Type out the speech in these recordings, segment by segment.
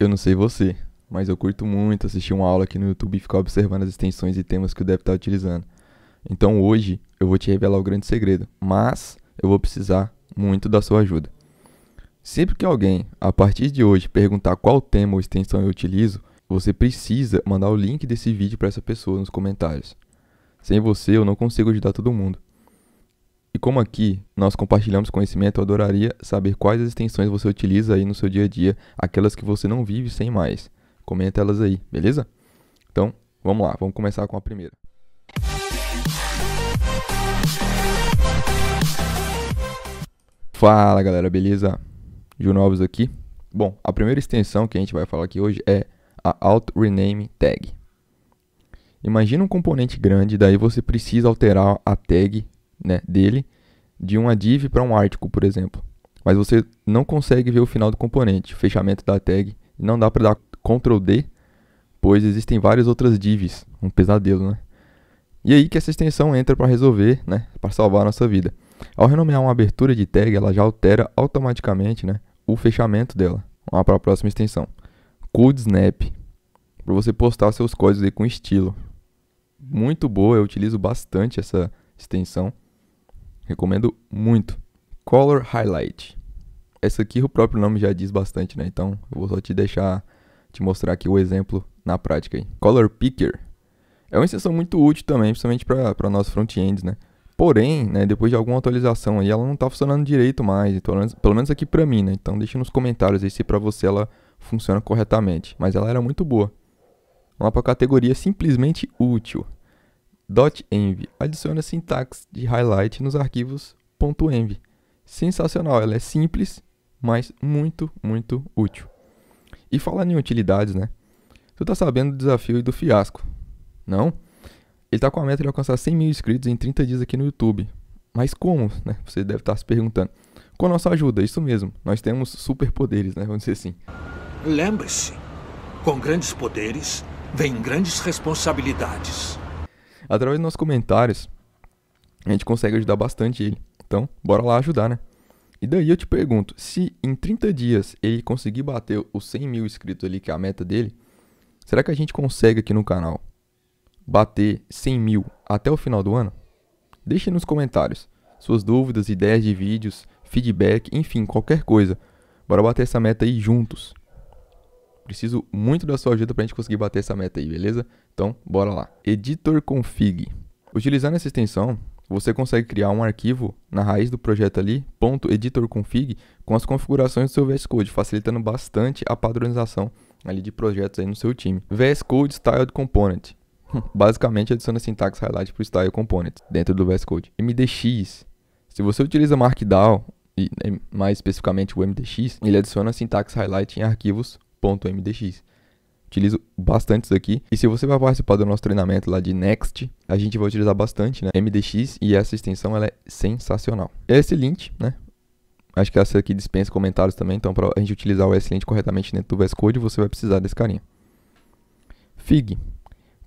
Eu não sei você, mas eu curto muito assistir uma aula aqui no YouTube e ficar observando as extensões e temas que o deve está utilizando. Então hoje eu vou te revelar o grande segredo, mas eu vou precisar muito da sua ajuda. Sempre que alguém, a partir de hoje, perguntar qual tema ou extensão eu utilizo, você precisa mandar o link desse vídeo para essa pessoa nos comentários. Sem você, eu não consigo ajudar todo mundo. E como aqui nós compartilhamos conhecimento, eu adoraria saber quais as extensões você utiliza aí no seu dia a dia, aquelas que você não vive sem mais. Comenta elas aí, beleza? Então, vamos lá, vamos começar com a primeira. Fala galera, beleza? Gil Novos aqui. Bom, a primeira extensão que a gente vai falar aqui hoje é a Alt Rename Tag. Imagina um componente grande, daí você precisa alterar a tag né, dele de uma div para um artigo por exemplo. Mas você não consegue ver o final do componente, o fechamento da tag. Não dá para dar Ctrl D, pois existem várias outras divs. Um pesadelo, né? E aí que essa extensão entra para resolver, né, para salvar a nossa vida. Ao renomear uma abertura de tag, ela já altera automaticamente né, o fechamento dela. Vamos para a próxima extensão. Code Snap. Para você postar seus códigos aí com estilo. Muito boa, eu utilizo bastante essa extensão. Recomendo muito. Color Highlight. Essa aqui o próprio nome já diz bastante, né? Então eu vou só te deixar, te mostrar aqui o exemplo na prática. Aí. Color Picker. É uma extensão muito útil também, principalmente para nós front-ends, né? Porém, né, depois de alguma atualização aí, ela não está funcionando direito mais, então, pelo menos, pelo menos aqui para mim, né? Então deixa nos comentários aí se para você ela funciona corretamente. Mas ela era muito boa. Vamos lá para a categoria simplesmente útil. .env adiciona sintaxe de highlight nos arquivos .env. Sensacional, ela é simples, mas muito, muito útil. E falando em utilidades, né? Tu tá sabendo do desafio e do fiasco, não? Ele tá com a meta de alcançar 100 mil inscritos em 30 dias aqui no YouTube. Mas como, né? Você deve estar tá se perguntando. Com a nossa ajuda, isso mesmo. Nós temos superpoderes, né? Vamos dizer assim. Lembre-se, com grandes poderes vem grandes responsabilidades. Através dos nossos comentários, a gente consegue ajudar bastante ele. Então, bora lá ajudar, né? E daí eu te pergunto, se em 30 dias ele conseguir bater os 100 mil inscritos ali, que é a meta dele, será que a gente consegue aqui no canal bater 100 mil até o final do ano? Deixe nos comentários suas dúvidas, ideias de vídeos, feedback, enfim, qualquer coisa. Bora bater essa meta aí juntos. Preciso muito da sua ajuda para a gente conseguir bater essa meta aí, beleza? Então, bora lá. Editor config. Utilizando essa extensão, você consegue criar um arquivo na raiz do projeto ali, .editorconfig, com as configurações do seu VS Code, facilitando bastante a padronização ali de projetos aí no seu time. VS Code Styled Component. Hum, basicamente adiciona a sintaxe highlight para o Style Component dentro do VS Code. MDX. Se você utiliza Markdown, e mais especificamente o MDX, ele adiciona a sintaxe highlight em arquivos mdx Utilizo bastante isso aqui. E se você vai participar do nosso treinamento lá de Next, a gente vai utilizar bastante, né? MDX e essa extensão ela é sensacional. Esse link, né? Acho que essa aqui dispensa comentários também, então para a gente utilizar o S-Lint corretamente dentro do VS Code, você vai precisar desse carinha. Fig.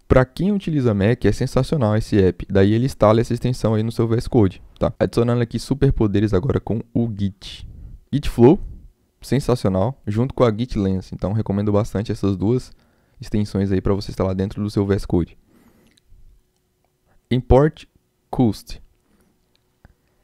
Para quem utiliza Mac, é sensacional esse app. Daí ele instala essa extensão aí no seu VS Code, tá? Adicionando aqui superpoderes agora com o Git. Git Flow, sensacional, junto com a GitLens, Então recomendo bastante essas duas extensões aí para você instalar dentro do seu VS Code. Import cost.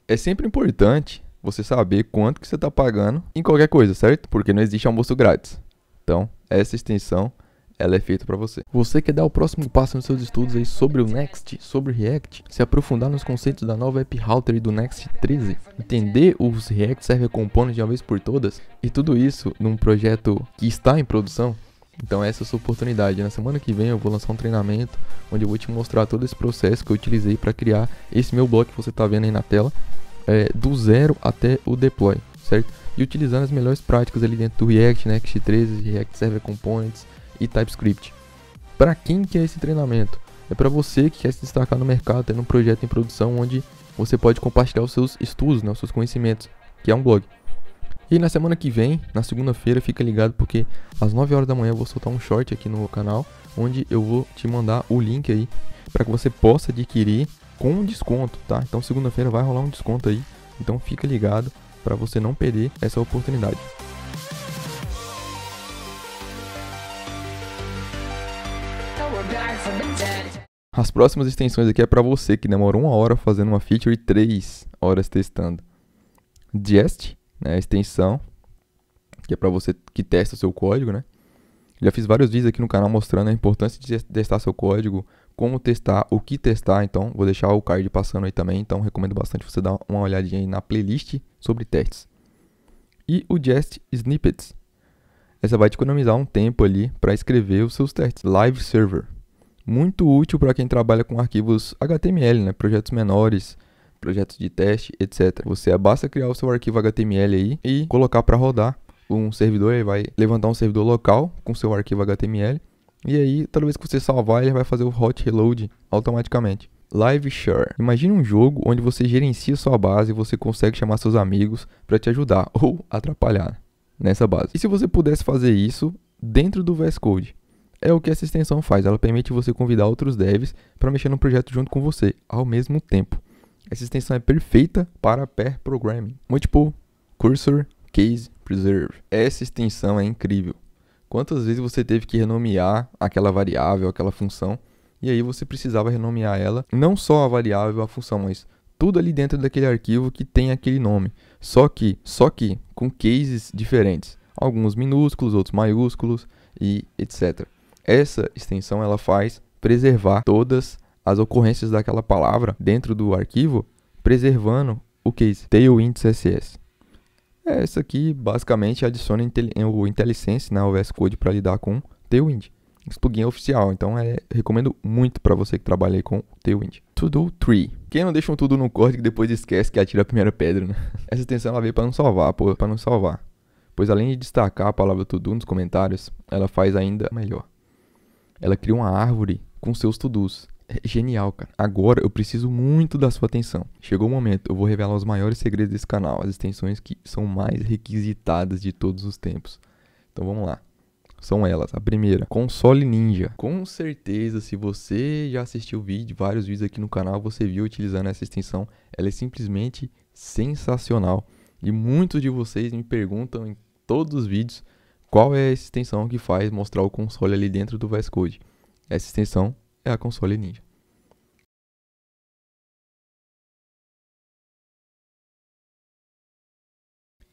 É sempre importante você saber quanto que você está pagando em qualquer coisa, certo? Porque não existe almoço grátis. Então, essa extensão ela é feita para você. Você quer dar o próximo passo nos seus estudos aí sobre o Next, sobre React, se aprofundar nos conceitos da nova App Router e do Next 13, entender os React Server Components de uma vez por todas, e tudo isso num projeto que está em produção, então essa é a sua oportunidade. Na semana que vem eu vou lançar um treinamento onde eu vou te mostrar todo esse processo que eu utilizei para criar esse meu bloco que você está vendo aí na tela, é, do zero até o deploy, certo? E utilizando as melhores práticas ali dentro do React, Next 13, React Server Components, e TypeScript. Para quem quer é esse treinamento? É para você que quer se destacar no mercado, tendo um projeto em produção onde você pode compartilhar os seus estudos, né, os seus conhecimentos, que é um blog. E na semana que vem, na segunda-feira, fica ligado porque às 9 horas da manhã eu vou soltar um short aqui no canal, onde eu vou te mandar o link aí para que você possa adquirir com desconto, tá? Então segunda-feira vai rolar um desconto aí, então fica ligado para você não perder essa oportunidade. As próximas extensões aqui é para você que demora uma hora fazendo uma feature e três horas testando. Jest, né, a extensão, que é para você que testa o seu código, né? Já fiz vários vídeos aqui no canal mostrando a importância de testar seu código, como testar, o que testar, então vou deixar o card passando aí também, então recomendo bastante você dar uma olhadinha aí na playlist sobre testes. E o Jest Snippets. Essa vai te economizar um tempo ali para escrever os seus testes. Live Server muito útil para quem trabalha com arquivos HTML, né? projetos menores, projetos de teste, etc. Você basta criar o seu arquivo HTML aí e colocar para rodar um servidor, ele vai levantar um servidor local com seu arquivo HTML e aí toda vez que você salvar ele vai fazer o hot reload automaticamente. Live Share. Imagine um jogo onde você gerencia sua base e você consegue chamar seus amigos para te ajudar ou atrapalhar nessa base. E se você pudesse fazer isso dentro do VS Code? É o que essa extensão faz, ela permite você convidar outros devs para mexer no projeto junto com você, ao mesmo tempo. Essa extensão é perfeita para pair programming. Multiple, cursor, case, preserve. Essa extensão é incrível. Quantas vezes você teve que renomear aquela variável, aquela função, e aí você precisava renomear ela, não só a variável, a função, mas tudo ali dentro daquele arquivo que tem aquele nome. Só que, só que com cases diferentes, alguns minúsculos, outros maiúsculos e etc. Essa extensão ela faz preservar todas as ocorrências daquela palavra dentro do arquivo, preservando o case é Tailwind CSS. Essa aqui basicamente adiciona o IntelliSense na né, OS Code para lidar com Tailwind. Esse é plugin é oficial, então é, recomendo muito para você que trabalha com Tailwind. Todo Tree. Quem não deixa um tudo no código depois esquece que atira a primeira pedra, né? Essa extensão ela veio para não salvar, para não salvar. Pois além de destacar a palavra todo nos comentários, ela faz ainda melhor. Ela cria uma árvore com seus to-dos. É genial, cara. Agora eu preciso muito da sua atenção. Chegou o momento, eu vou revelar os maiores segredos desse canal, as extensões que são mais requisitadas de todos os tempos. Então vamos lá. São elas. A primeira, console ninja. Com certeza, se você já assistiu vídeo, vários vídeos aqui no canal, você viu utilizando essa extensão. Ela é simplesmente sensacional. E muitos de vocês me perguntam em todos os vídeos qual é a extensão que faz mostrar o console ali dentro do VS Code? Essa extensão é a console Ninja.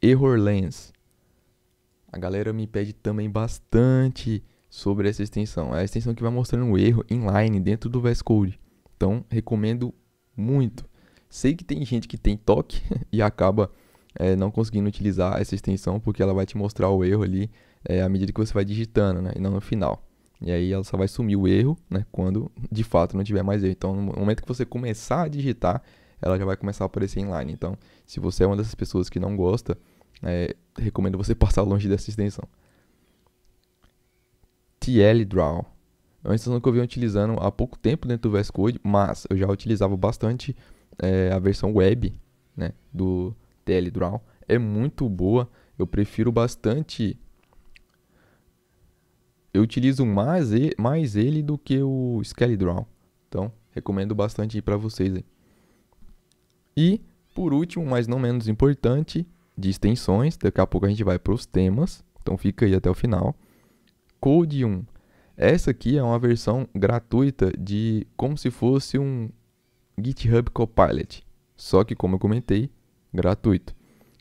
Error Lens. A galera me pede também bastante sobre essa extensão. É a extensão que vai mostrando o erro inline dentro do VS Code. Então, recomendo muito. Sei que tem gente que tem toque e acaba é, não conseguindo utilizar essa extensão, porque ela vai te mostrar o erro ali é, à medida que você vai digitando, né? E não no final. E aí ela só vai sumir o erro, né? Quando de fato não tiver mais erro. Então, no momento que você começar a digitar, ela já vai começar a aparecer inline. Então, se você é uma dessas pessoas que não gosta, é, recomendo você passar longe dessa extensão. TL Draw. É uma extensão que eu venho utilizando há pouco tempo dentro do VS Code, mas eu já utilizava bastante é, a versão web né, do, TL Draw é muito boa. Eu prefiro bastante. Eu utilizo mais, ele, mais ele do que o Skelly Draw. Então, recomendo bastante para vocês aí. E, por último, mas não menos importante, de extensões. Daqui a pouco a gente vai para os temas. Então fica aí até o final. Code 1. Essa aqui é uma versão gratuita de como se fosse um GitHub Copilot. Só que, como eu comentei, gratuito.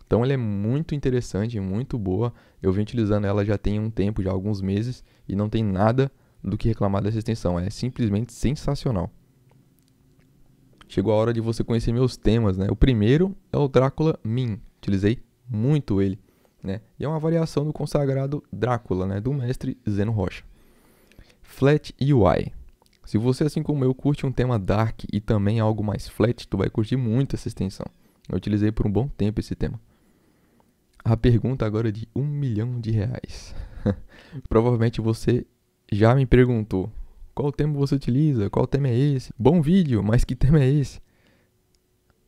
Então ela é muito interessante, muito boa. Eu venho utilizando ela já tem um tempo, já alguns meses, e não tem nada do que reclamar dessa extensão. É simplesmente sensacional. Chegou a hora de você conhecer meus temas, né? O primeiro é o Drácula Min. Utilizei muito ele, né? E é uma variação do consagrado Drácula, né? Do mestre Zeno Rocha. Flat UI. Se você, assim como eu, curte um tema dark e também algo mais flat, tu vai curtir muito essa extensão. Eu utilizei por um bom tempo esse tema. A pergunta agora é de um milhão de reais. Provavelmente você já me perguntou qual tema você utiliza, qual tema é esse. Bom vídeo, mas que tema é esse?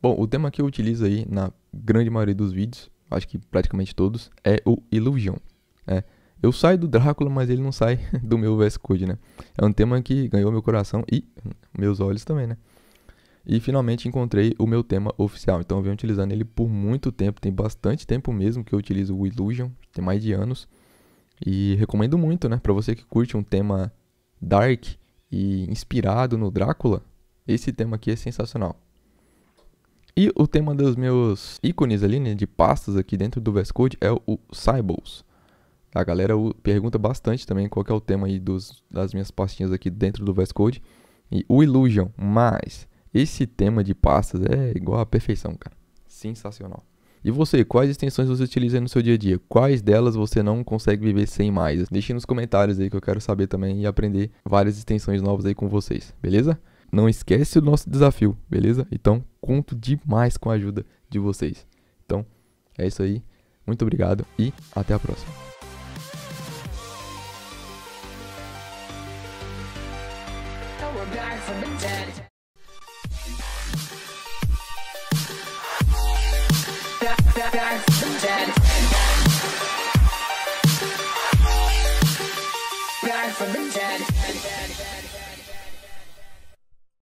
Bom, o tema que eu utilizo aí na grande maioria dos vídeos, acho que praticamente todos, é o Illusion. É, eu saio do Drácula, mas ele não sai do meu VS Code, né? É um tema que ganhou meu coração e meus olhos também, né? E finalmente encontrei o meu tema oficial. Então eu venho utilizando ele por muito tempo, tem bastante tempo mesmo que eu utilizo o Illusion, tem mais de anos. E recomendo muito, né? Para você que curte um tema dark e inspirado no Drácula, esse tema aqui é sensacional. E o tema dos meus ícones ali, né, de pastas aqui dentro do VS Code é o Cybles. A galera pergunta bastante também qual é o tema aí dos, das minhas pastinhas aqui dentro do VS Code. E o Illusion, mas esse tema de pastas é igual à perfeição, cara. Sensacional. E você, quais extensões você utiliza no seu dia a dia? Quais delas você não consegue viver sem mais? Deixe nos comentários aí que eu quero saber também e aprender várias extensões novas aí com vocês, beleza? Não esquece o nosso desafio, beleza? Então, conto demais com a ajuda de vocês. Então, é isso aí. Muito obrigado e até a próxima. back.